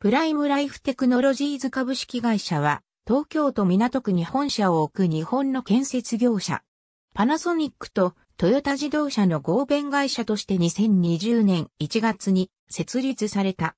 プライムライフテクノロジーズ株式会社は、東京都港区に本社を置く日本の建設業者。パナソニックとトヨタ自動車の合弁会社として2020年1月に設立された。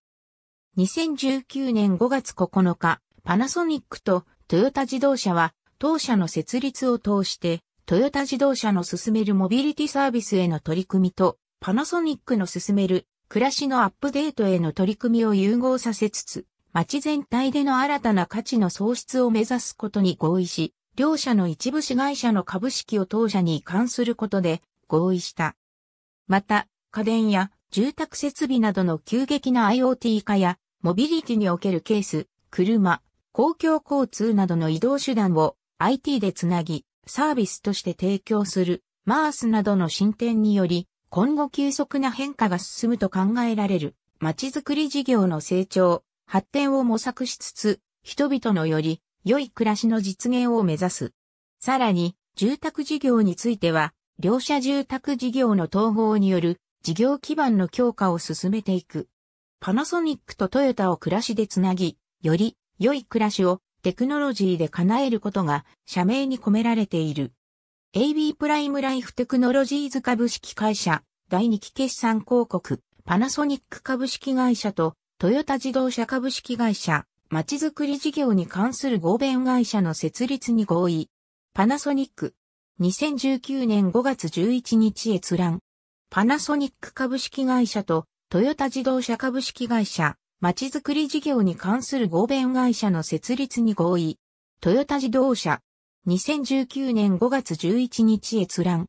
2019年5月9日、パナソニックとトヨタ自動車は、当社の設立を通して、トヨタ自動車の進めるモビリティサービスへの取り組みと、パナソニックの進める暮らしのアップデートへの取り組みを融合させつつ、街全体での新たな価値の創出を目指すことに合意し、両社の一部市会社の株式を当社に移管することで合意した。また、家電や住宅設備などの急激な IoT 化や、モビリティにおけるケース、車、公共交通などの移動手段を IT でつなぎ、サービスとして提供する、マースなどの進展により、今後急速な変化が進むと考えられる、街づくり事業の成長、発展を模索しつつ、人々のより良い暮らしの実現を目指す。さらに、住宅事業については、両社住宅事業の統合による事業基盤の強化を進めていく。パナソニックとトヨタを暮らしでつなぎ、より良い暮らしをテクノロジーで叶えることが社名に込められている。AB プライムライフテクノロジーズ株式会社、第二期決算広告、パナソニック株式会社と、トヨタ自動車株式会社、まちづくり事業に関する合弁会社の設立に合意。パナソニック。2019年5月11日閲覧。パナソニック株式会社とトヨタ自動車株式会社、まちづくり事業に関する合弁会社の設立に合意。トヨタ自動車、2019年5月11日閲覧。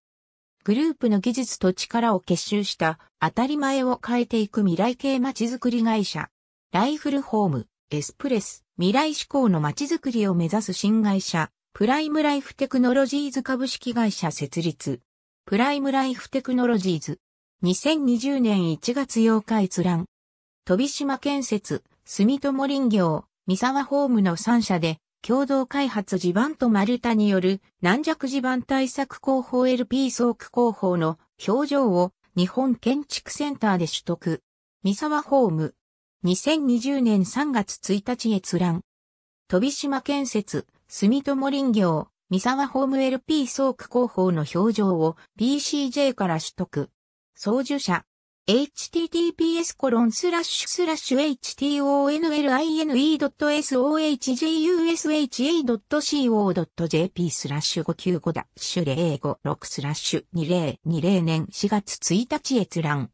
グループの技術と力を結集した当たり前を変えていく未来系まちづくり会社。ライフルホーム、エスプレス、未来志向のまちづくりを目指す新会社、プライムライフテクノロジーズ株式会社設立。プライムライフテクノロジーズ。2020年1月8日閲覧。飛島建設、住友林業、三沢ホームの3社で共同開発地盤と丸太による軟弱地盤対策工法 LP 総区工法の表情を日本建築センターで取得。三沢ホーム。2020年3月1日閲覧。飛島建設、住友林業、三沢ホーム LP 総区工法の表情を BCJ から取得。操縦者、https htonline.sohgusa.co.jp h スラッシュ595ダッシュ056スラッシュ2020年4月1日閲覧。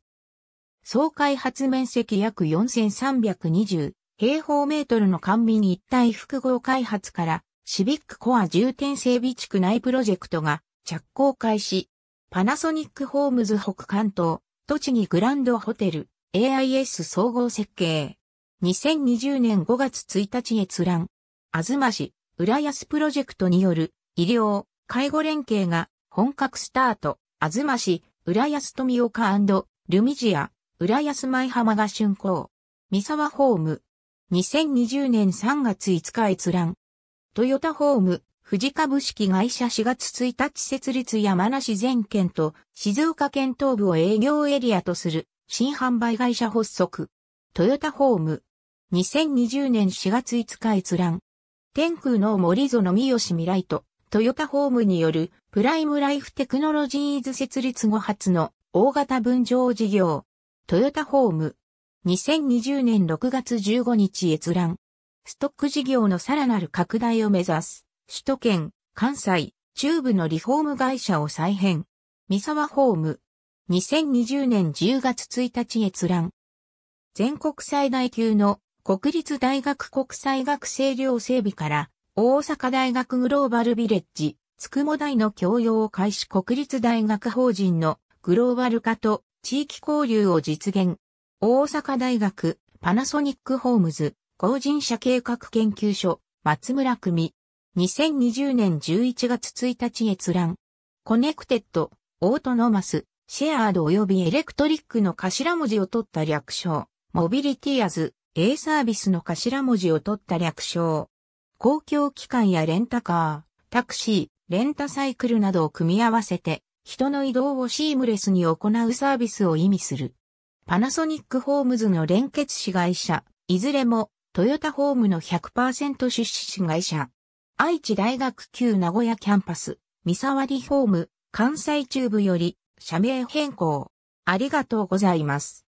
総開発面積約4320平方メートルの官民一体複合開発からシビックコア重点整備地区内プロジェクトが着工開始。パナソニックホームズ北関東栃木グランドホテル AIS 総合設計。2020年5月1日閲覧。あずま市、浦安プロジェクトによる医療、介護連携が本格スタート。あずま市、浦安富岡ルミジア、浦安舞浜が竣工。三沢ホーム。2020年3月5日閲覧。トヨタホーム、富士株式会社4月1日設立山梨全県と静岡県東部を営業エリアとする新販売会社発足。トヨタホーム。2020年4月5日閲覧。天空の森園三吉未来とトヨタホームによるプライムライフテクノロジーズ設立後初の大型分譲事業。トヨタホーム。2020年6月15日閲覧。ストック事業のさらなる拡大を目指す。首都圏、関西、中部のリフォーム会社を再編。三沢ホーム。2020年10月1日閲覧。全国最大級の国立大学国際学生寮整備から大阪大学グローバルビレッジ、つくも大の教養を開始国立大学法人のグローバル化と地域交流を実現。大阪大学パナソニックホームズ、合人社計画研究所、松村組。2020年11月1日閲覧。コネクテッド、オートノマス、シェアード及びエレクトリックの頭文字を取った略称。モビリティアズ、A サービスの頭文字を取った略称。公共機関やレンタカー、タクシー、レンタサイクルなどを組み合わせて、人の移動をシームレスに行うサービスを意味する。パナソニックホームズの連結子会社、いずれもトヨタホームの100%出資子会社、愛知大学旧名古屋キャンパス、三沢リフォーム、関西中部より、社名変更。ありがとうございます。